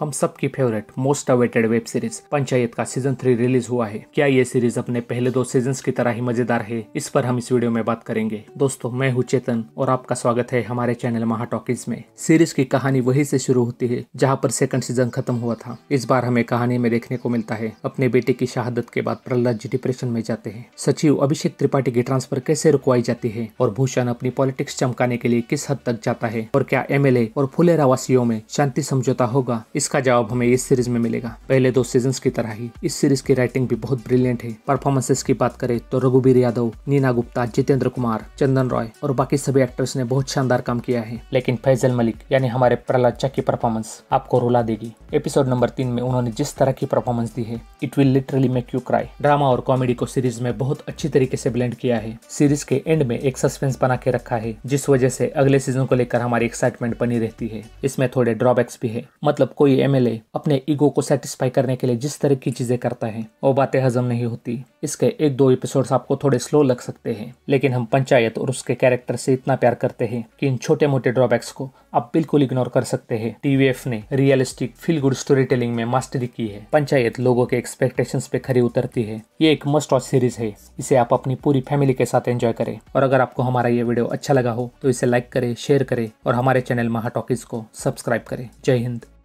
हम सबकी favourite most awaited web series Panchayat का सीजन थ्री रिलीज हुआ है क्या ये सीरीज अपने पहले दो सीजन की तरह ही मजेदार है इस पर हम इस वीडियो में बात करेंगे दोस्तों मैं हूँ चेतन और आपका स्वागत है हमारे चैनल महाटॉकीज में सीरीज की कहानी वही से शुरू होती है जहाँ पर सेकंड सीजन खत्म हुआ था इस बार हमें कहानी में देखने को मिलता है अपने बेटे की शहादत के बाद प्रहलाद जी डिप्रेशन में जाते हैं सचिव अभिषेक त्रिपाठी की ट्रांसफर कैसे रुकवाई जाती है और भूषण अपनी पॉलिटिक्स चमकाने के लिए किस हद तक जाता है और क्या एमएलए और फुलेरा वासियों में शांति समझौता होगा इस इसका जवाब हमें इस सीरीज में मिलेगा पहले दो सीजन की तरह ही इस सीरीज की राइटिंग भी बहुत ब्रिलियंट है परफॉर्मेंसेस की बात करें तो रघुबीर यादव नीना गुप्ता जितेंद्र कुमार चंदन रॉय और बाकी सभी एक्टर्स ने बहुत शानदार काम किया है लेकिन फैजल मलिक यानी हमारे प्रहलाद चक की परफॉर्मेंस आपको रुला देगी एपिसोड नंबर तीन में उन्होंने जिस तरह की परफॉर्मेंस दी है it will literally make you cry drama और कॉमेडी को सीरीज में बहुत अच्छी तरीके से ब्लेंड किया है सीरीज के एंड में एक सस्पेंस बना के रखा है जिस वजह से अगले सीजन को लेकर हमारी एक्साइटमेंट बनी रहती है इसमें थोड़े ड्रॉबैक्स भी है मतलब कोई कोई एमएलए अपने ईगो को सेटिस्फाई करने के लिए जिस तरह की चीजें करता है वो बातें हजम नहीं होती इसके एक दो एपिसोड आपको थोड़े स्लो लग सकते हैं लेकिन हम पंचायत और उसके कैरेक्टर से इतना प्यार करते हैं कि इन छोटे मोटे ड्रॉबैक्स को आप बिल्कुल इग्नोर कर सकते हैं टीवीएफ ने realistic feel good story telling में मास्टरी की है पंचायत लोगों के एक्सपेक्टेशन पे खरी उतरती है ये एक मस्ट वॉच सीरीज है इसे आप अपनी पूरी फैमिली के साथ एंजॉय करें और अगर आपको हमारा ये वीडियो अच्छा लगा हो तो इसे लाइक करें शेयर करें और हमारे चैनल महाटॉकीज को सब्सक्राइब करें जय हिंद